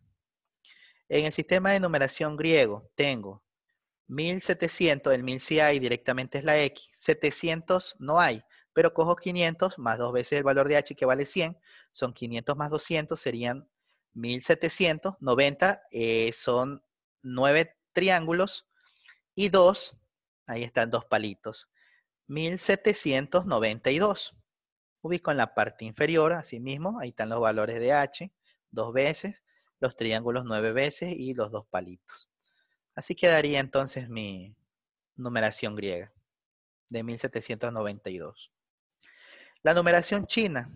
En el sistema de numeración griego tengo 1700, el 1000 sí hay, directamente es la X, 700 no hay, pero cojo 500 más dos veces el valor de H que vale 100, son 500 más 200 serían 1790 eh, son nueve triángulos y dos, ahí están dos palitos. 1792. Ubico en la parte inferior, así mismo, ahí están los valores de H, dos veces, los triángulos nueve veces y los dos palitos. Así quedaría entonces mi numeración griega de 1792. La numeración china,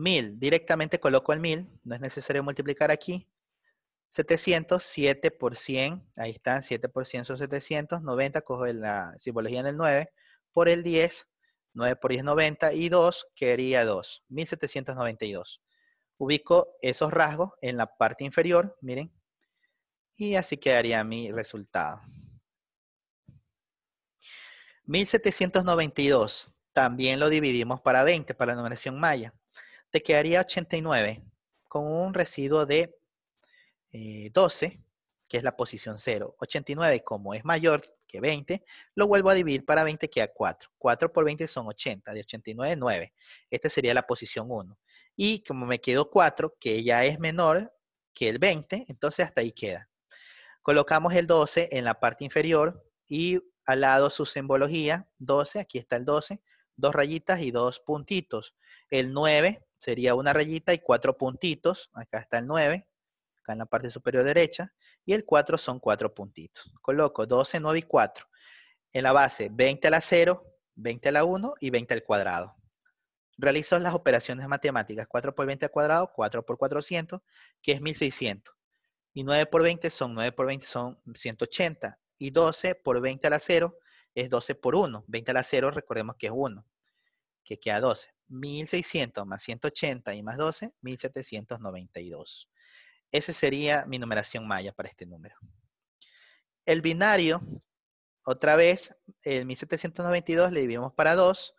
1000, directamente coloco el 1000, no es necesario multiplicar aquí. 700, 7 por 100, ahí están, 7 por 100 son 700, 90, cojo la simbología en el 9, por el 10, 9 por 10 90 y 2 quería 2, 1792. Ubico esos rasgos en la parte inferior, miren, y así quedaría mi resultado. 1792, también lo dividimos para 20, para la numeración maya te quedaría 89 con un residuo de 12, eh, que es la posición 0. 89 como es mayor que 20, lo vuelvo a dividir para 20 queda 4. 4 por 20 son 80, de 89 9. Esta sería la posición 1. Y como me quedó 4, que ya es menor que el 20, entonces hasta ahí queda. Colocamos el 12 en la parte inferior y al lado su simbología, 12, aquí está el 12, dos rayitas y dos puntitos. El 9 sería una rayita y cuatro puntitos. Acá está el 9, acá en la parte superior derecha. Y el 4 son cuatro puntitos. Coloco 12, 9 y 4. En la base 20 a la 0, 20 a la 1 y 20 al cuadrado. Realizo las operaciones matemáticas. 4 por 20 al cuadrado, 4 por 400, que es 1600. Y 9 por 20 son 9 por 20 son 180. Y 12 por 20 a la 0 es 12 por 1. 20 a la 0 recordemos que es 1 que queda 12. 1600 más 180 y más 12, 1792. Esa sería mi numeración maya para este número. El binario, otra vez, el 1792 le dividimos para 2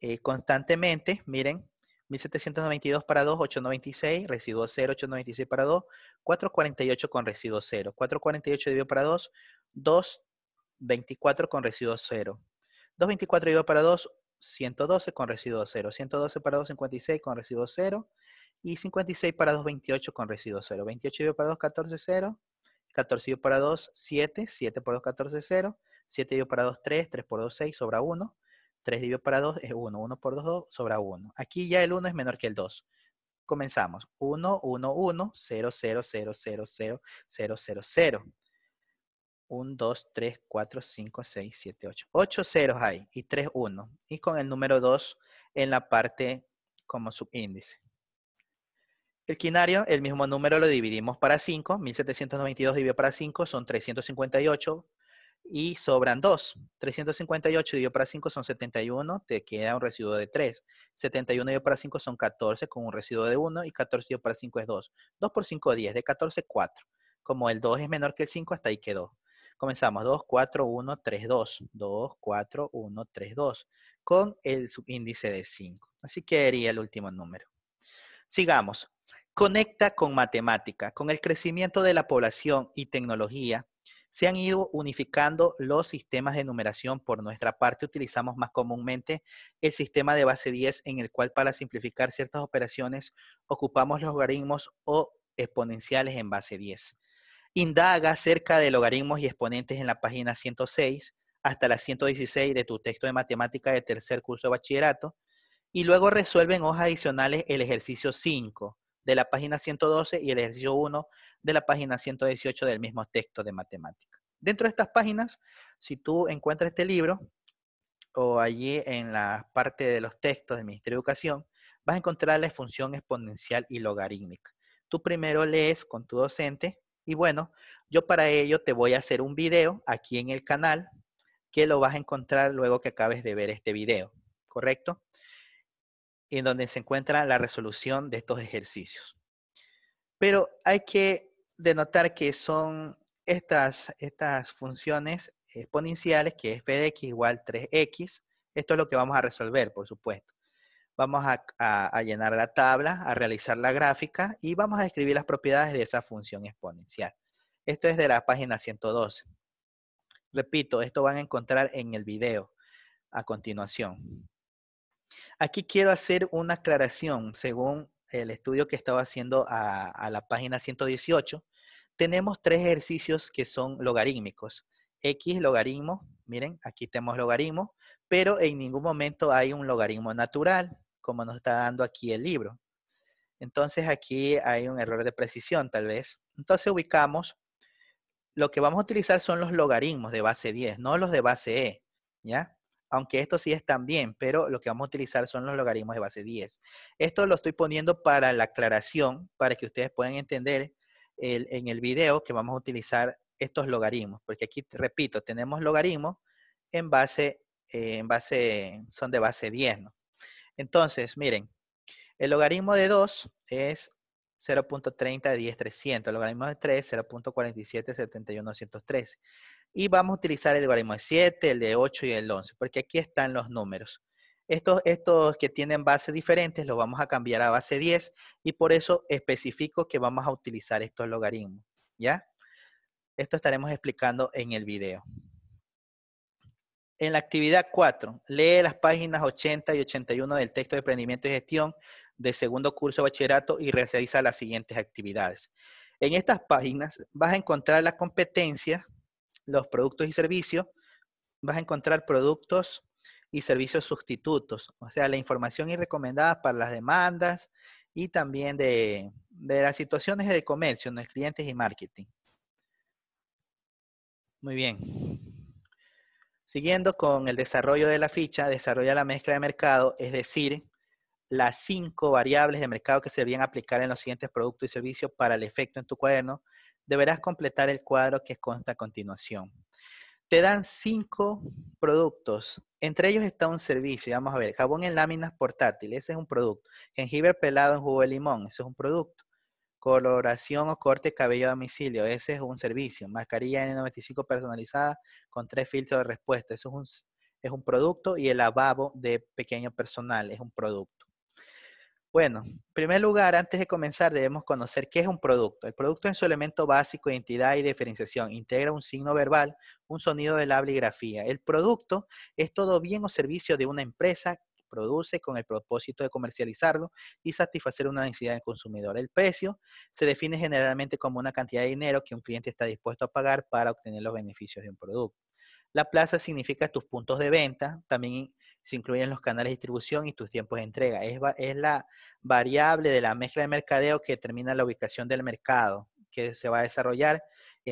eh, constantemente. Miren, 1792 para 2, 896, residuo 0, 896 para 2, 448 con residuo 0, 448 dividido para 2, 2.24 con residuo 0, 224 dividido para 2, 112 con residuo 0, 112 para 2, 56 con residuo 0 y 56 para 2, 28 con residuo 0. 28 para 2, 14, 0. 14 para 2, 7. 7 por 2, 14, 0. 7 dividido para 2, 3. 3 por 2, 6. Sobra 1. 3 dividido para 2 es 1. 1 por 2, 2. Sobra 1. Aquí ya el 1 es menor que el 2. Comenzamos. 1, 1, 1, 0, 0, 0, 0, 0, 0, 0, 0. 1, 2, 3, 4, 5, 6, 7, 8. 8 ceros hay y 3, 1. Y con el número 2 en la parte como subíndice. El quinario, el mismo número lo dividimos para 5. 1792 dividido para 5 son 358 y sobran 2. 358 dividido para 5 son 71, te queda un residuo de 3. 71 dividido para 5 son 14 con un residuo de 1 y 14 dividido para 5 es 2. 2 por 5 es 10, de 14 4. Como el 2 es menor que el 5, hasta ahí quedó. Comenzamos 2, 4, 1, 3, 2. 2, 4, 1, 3, 2. Con el subíndice de 5. Así que sería el último número. Sigamos. Conecta con matemática. Con el crecimiento de la población y tecnología, se han ido unificando los sistemas de numeración. Por nuestra parte, utilizamos más comúnmente el sistema de base 10, en el cual para simplificar ciertas operaciones ocupamos los logaritmos o exponenciales en base 10. Indaga acerca de logaritmos y exponentes en la página 106 hasta la 116 de tu texto de matemática de tercer curso de bachillerato y luego resuelve en hojas adicionales el ejercicio 5 de la página 112 y el ejercicio 1 de la página 118 del mismo texto de matemática. Dentro de estas páginas, si tú encuentras este libro o allí en la parte de los textos de Ministerio de Educación, vas a encontrar la función exponencial y logarítmica. Tú primero lees con tu docente y bueno, yo para ello te voy a hacer un video aquí en el canal que lo vas a encontrar luego que acabes de ver este video, ¿correcto? En donde se encuentra la resolución de estos ejercicios. Pero hay que denotar que son estas, estas funciones exponenciales, que es p de x igual 3x. Esto es lo que vamos a resolver, por supuesto vamos a, llenar la tabla, a realizar la gráfica y vamos a escribir las propiedades de esa función exponencial. Esto es de la página 112. Repito, esto van a encontrar en el video a continuación. Aquí quiero hacer una aclaración según el estudio que estaba haciendo a, a la página 118. Tenemos tres ejercicios que son logarítmicos. X logaritmo, miren, aquí tenemos logaritmo, pero en ningún momento hay un logaritmo natural, como nos está dando aquí el libro. Entonces aquí hay un error de precisión tal vez. Entonces ubicamos, lo que vamos a utilizar son los logaritmos de base 10, no los de base E, ¿ya? Aunque esto sí están bien, pero lo que vamos a utilizar son los logaritmos de base 10. Esto lo estoy poniendo para la aclaración, para que ustedes puedan entender en el video que vamos a utilizar estos logaritmos, porque aquí, repito, tenemos logaritmos en base, eh, en base, son de base 10, ¿no? Entonces, miren, el logaritmo de 2 es 0.30 10 300. El logaritmo de 3 0.47 71 Y vamos a utilizar el logaritmo de 7, el de 8 y el 11, porque aquí están los números. Estos, estos que tienen bases diferentes los vamos a cambiar a base 10 y por eso especifico que vamos a utilizar estos logaritmos. ¿Ya? Esto estaremos explicando en el video. En la actividad 4, lee las páginas 80 y 81 del texto de emprendimiento y gestión de segundo curso de bachillerato y realiza las siguientes actividades. En estas páginas vas a encontrar la competencia, los productos y servicios, vas a encontrar productos y servicios sustitutos, o sea, la información y recomendada para las demandas y también de, de las situaciones de comercio, los clientes y marketing. Muy bien. Siguiendo con el desarrollo de la ficha, desarrolla la mezcla de mercado, es decir, las cinco variables de mercado que se deberían aplicar en los siguientes productos y servicios para el efecto en tu cuaderno. Deberás completar el cuadro que consta a continuación. Te dan cinco productos. Entre ellos está un servicio. Vamos a ver, jabón en láminas portátil, ese es un producto. Jengibre pelado en jugo de limón, ese es un producto. Coloración o corte de cabello a domicilio. Ese es un servicio. Mascarilla N95 personalizada con tres filtros de respuesta. Eso es un, producto. Y el lavabo de pequeño personal es un producto. Bueno, en primer lugar, antes de comenzar, debemos conocer qué es un producto. El producto es su elemento básico, identidad y diferenciación. Integra un signo verbal, un sonido de la y grafía. El producto es todo bien o servicio de una empresa produce con el propósito de comercializarlo y satisfacer una necesidad del consumidor. El precio se define generalmente como una cantidad de dinero que un cliente está dispuesto a pagar para obtener los beneficios de un producto. La plaza significa tus puntos de venta, también se incluyen los canales de distribución y tus tiempos de entrega. Es, la variable de la mezcla de mercadeo que determina la ubicación del mercado que se va a desarrollar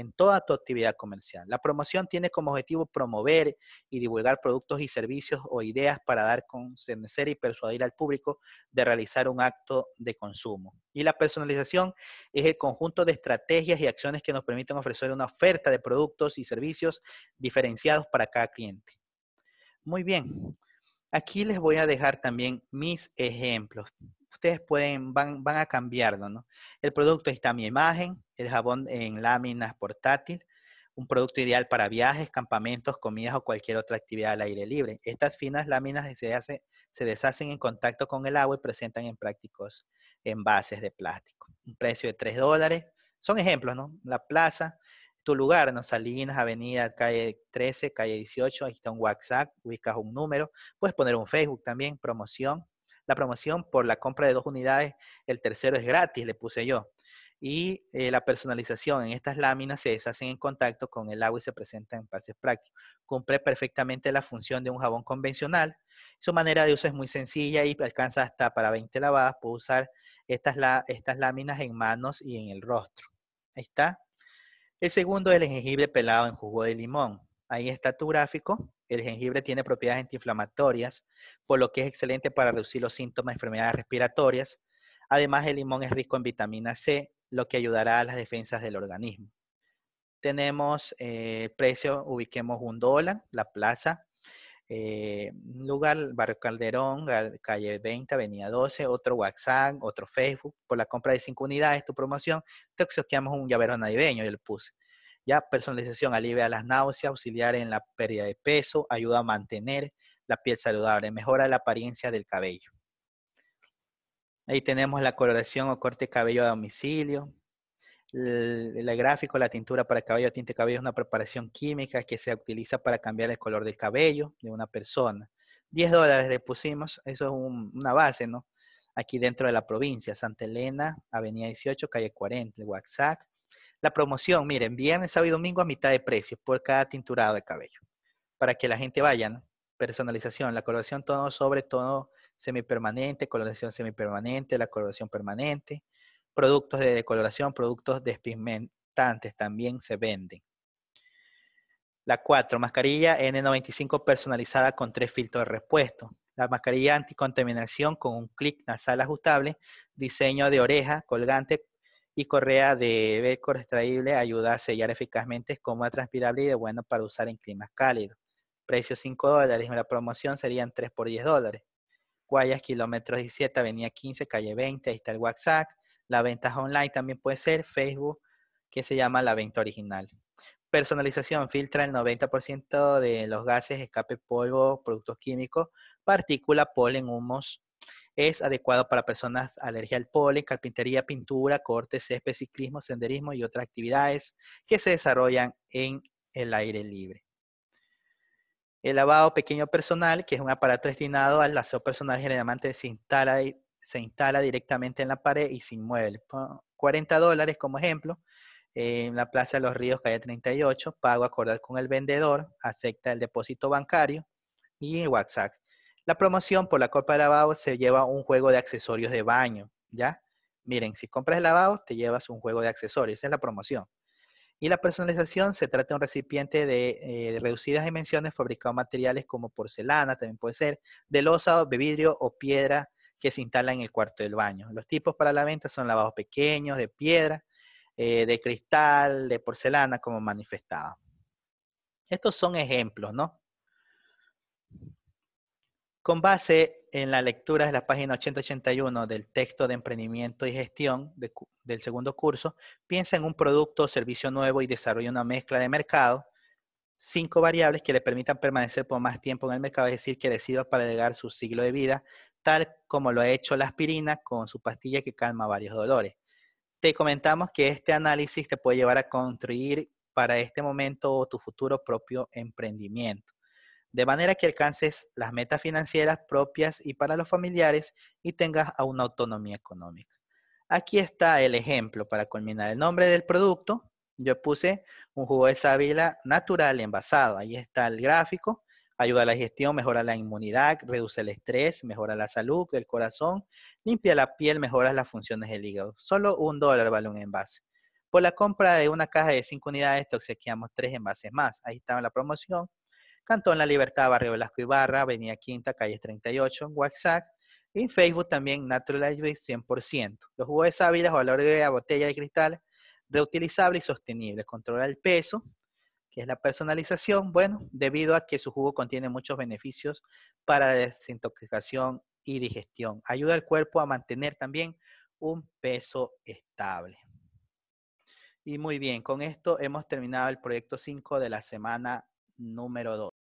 en toda tu actividad comercial. La promoción tiene como objetivo promover y divulgar productos y servicios o ideas para dar conocer y persuadir al público de realizar un acto de consumo. Y la personalización es el conjunto de estrategias y acciones que nos permiten ofrecer una oferta de productos y servicios diferenciados para cada cliente. Muy bien. Aquí les voy a dejar también mis ejemplos ustedes pueden, van, a cambiarlo, ¿no? El producto está mi imagen, el jabón en láminas portátil, un producto ideal para viajes, campamentos, comidas o cualquier otra actividad al aire libre. Estas finas láminas se, se deshacen en contacto con el agua y presentan en prácticos envases de plástico. Un precio de 3 dólares. Son ejemplos, ¿no? La plaza, tu lugar, ¿no? Salinas, Avenida, calle 13, calle 18, ahí está un WhatsApp, ubicas un número, puedes poner un Facebook también, promoción, la promoción por la compra de dos unidades, el tercero es gratis, le puse yo. Y eh, la personalización en estas láminas se deshacen en contacto con el agua y se presentan en pases prácticos. Cumple perfectamente la función de un jabón convencional. Su manera de uso es muy sencilla y alcanza hasta para 20 lavadas. Puedo usar estas, estas láminas en manos y en el rostro. Ahí está. El segundo es el jengibre pelado en jugo de limón. Ahí está tu gráfico. El jengibre tiene propiedades antiinflamatorias, por lo que es excelente para reducir los síntomas de enfermedades respiratorias. Además, el limón es rico en vitamina C, lo que ayudará a las defensas del organismo. Tenemos eh, precio, ubiquemos un dólar, la plaza, eh, lugar, Barrio Calderón, calle 20, avenida 12, otro WhatsApp, otro Facebook. Por la compra de 5 unidades, tu promoción, te obsequiamos un llavero navideño, yo le puse. Ya, personalización alivia las náuseas, auxiliar en la pérdida de peso, ayuda a mantener la piel saludable, mejora la apariencia del cabello. Ahí tenemos la coloración o corte de cabello a domicilio. El, gráfico, la tintura para cabello, tinte cabello es una preparación química que se utiliza para cambiar el color del cabello de una persona. 10 dólares le pusimos, eso es una base, ¿no? Aquí dentro de la provincia, Santa Elena, Avenida 18, calle 40, el la promoción, miren, viernes, sábado y domingo a mitad de precio por cada tinturado de cabello. Para que la gente vaya, Personalización, la coloración tono sobre tono semipermanente, coloración semipermanente, la coloración permanente. Productos de decoloración, productos despigmentantes también se venden. La 4, mascarilla N95 personalizada con tres filtros de repuesto. La mascarilla anticontaminación con un clic nasal ajustable, diseño de oreja, colgante y correa de velcro extraíble ayuda a sellar eficazmente es cómoda, transpirable y de bueno para usar en climas cálidos. Precio 5 dólares, en la promoción serían 3 por 10 dólares. Guayas, kilómetros 17, avenida 15, calle 20, ahí está el WhatsApp. La venta online también puede ser Facebook, que se llama la venta original. Personalización, filtra el 90% de los gases, escape polvo, productos químicos, partícula, polen, humos, es adecuado para personas alergia al polen, carpintería, pintura, corte, césped, ciclismo, senderismo y otras actividades que se desarrollan en el aire libre. El lavado pequeño personal, que es un aparato destinado al aseo personal generalmente se instala, se instala directamente en la pared y sin mueble. 40 dólares como ejemplo. En la Plaza de los Ríos, calle 38, pago acordar con el vendedor, acepta el depósito bancario y WhatsApp. La promoción por la copa de lavado se lleva un juego de accesorios de baño, ¿ya? Miren, si compras el lavado, te llevas un juego de accesorios, esa es la promoción. Y la personalización se trata de un recipiente de, eh, reducidas dimensiones fabricado en materiales como porcelana, también puede ser, de losa, de vidrio o piedra que se instala en el cuarto del baño. Los tipos para la venta son lavados pequeños, de piedra, eh, de cristal, de porcelana, como manifestaba. Estos son ejemplos, ¿no? Con base en la lectura de la página 881 del texto de emprendimiento y gestión del segundo curso, piensa en un producto o servicio nuevo y desarrolla una mezcla de mercado, cinco variables que le permitan permanecer por más tiempo en el mercado, es decir, que le para llegar su siglo de vida, tal como lo ha hecho la aspirina con su pastilla que calma varios dolores. Te comentamos que este análisis te puede llevar a construir para este momento o tu futuro propio emprendimiento de manera que alcances las metas financieras propias y para los familiares y tengas una autonomía económica. Aquí está el ejemplo para culminar el nombre del producto. Yo puse un jugo de sábila natural envasado. Ahí está el gráfico. Ayuda a la digestión, mejora la inmunidad, reduce el estrés, mejora la salud del corazón, limpia la piel, mejora las funciones del hígado. Solo un dólar vale un envase. Por la compra de una caja de cinco unidades te obsequiamos tres envases más. Ahí está la promoción Cantón La Libertad, Barrio Velasco Ibarra, Avenida Quinta, Calle 38, WhatsApp. Y en Facebook también Natural Naturalize 100%. Los jugos de sábila, valor a botella de cristal, reutilizable y sostenible. Controla el peso, que es la personalización, bueno, debido a que su jugo contiene muchos beneficios para desintoxicación y digestión. Ayuda al cuerpo a mantener también un peso estable. Y muy bien, con esto hemos terminado el proyecto 5 de la semana número 2.